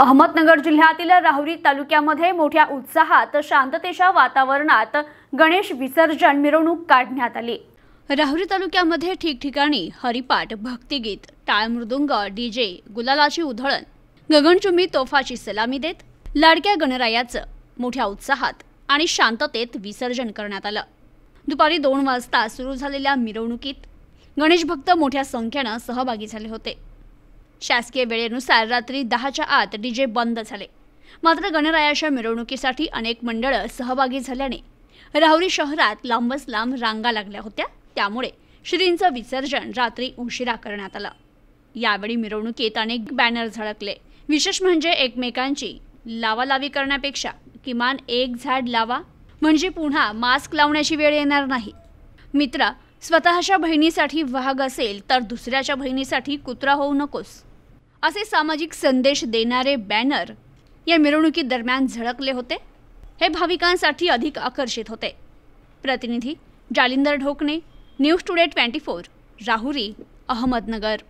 अहमदनगर जिल्ह्यातील राहुरी तालुक्यामध्ये मोठ्या उत्साहात शांततेच्या वातावरणात गणेश विसर्जन मिरवणूक काढण्यात आली राहुरी तालुक्यामध्ये ठिकठिकाणी हरिपाठ भक्तिगीत टाळमृदुंग डीजे गुलालाची उधळण गगनचुंबी तोफाची सलामी देत लाडक्या गणरायाचं मोठ्या उत्साहात आणि शांततेत विसर्जन करण्यात आलं दुपारी दोन वाजता सुरू झालेल्या मिरवणुकीत गणेश भक्त मोठ्या संख्येनं सहभागी झाले होते शासकीय वेळेनुसार रात्री दहाच्या आत डीजे बंद झाले मात्र गणरायाच्या मिरवणुकीसाठी अनेक मंडळं सहभागी झाल्याने राहुरी शहरात लांबच लांब रांगा लागल्या होत्या त्यामुळे श्रींचं विसर्जन रात्री उशिरा करण्यात आलं यावेळी मिरवणुकीत अनेक बॅनर झळकले विशेष म्हणजे एकमेकांची लावालावी करण्यापेक्षा किमान एक झाड लावा म्हणजे पुन्हा मास्क लावण्याची वेळ येणार नाही मित्र स्वतःच्या बहिणीसाठी वाघ असेल तर दुसऱ्याच्या बहिणीसाठी कुत्रा होऊ नकोस असे सामाजिक संदेश देणारे बॅनर या मिरवणुकीदरम्यान झळकले होते हे भाविकांसाठी अधिक आकर्षित होते प्रतिनिधी Jalindar Dhokane news today twenty four Rahuri Ahmednagar